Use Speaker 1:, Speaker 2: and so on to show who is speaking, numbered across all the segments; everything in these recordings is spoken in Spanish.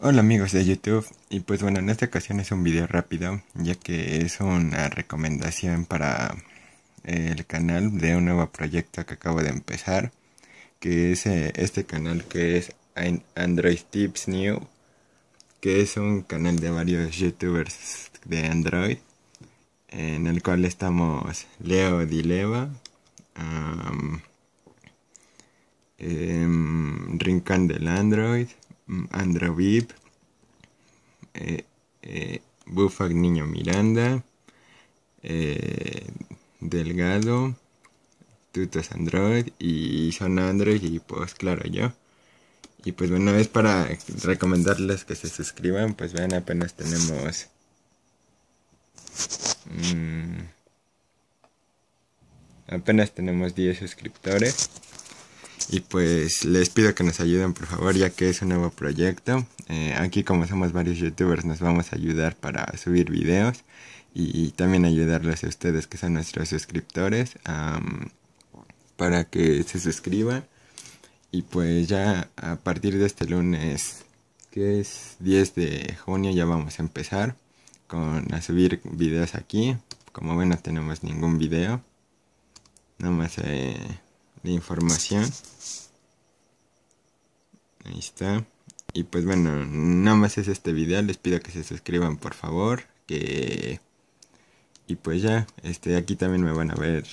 Speaker 1: Hola amigos de YouTube y pues bueno en esta ocasión es un video rápido ya que es una recomendación para el canal de un nuevo proyecto que acabo de empezar que es eh, este canal que es Android Tips New que es un canal de varios youtubers de Android en el cual estamos Leo Dileva Rincan em, Rincón del Android Mm, android Vip, eh, eh, Niño Miranda, eh, Delgado, Tutos Android y son Android y pues claro yo. Y pues bueno, es para recomendarles que se suscriban, pues ven apenas tenemos... Mm, apenas tenemos 10 suscriptores. Y pues les pido que nos ayuden por favor ya que es un nuevo proyecto. Eh, aquí como somos varios youtubers nos vamos a ayudar para subir videos y también ayudarles a ustedes que son nuestros suscriptores para que se suscriban. Y pues ya a partir de este lunes que es 10 de junio ya vamos a empezar con a subir videos aquí. Como ven no tenemos ningún video. Nada más... Eh, de información. Ahí está. Y pues bueno, nada más es este video. Les pido que se suscriban por favor. Que... Y pues ya, este, aquí también me van a ver,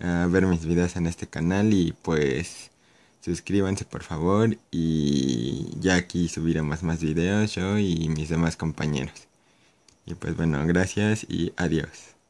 Speaker 1: a ver mis videos en este canal. Y pues suscríbanse por favor. Y ya aquí subiremos más videos yo y mis demás compañeros. Y pues bueno, gracias y adiós.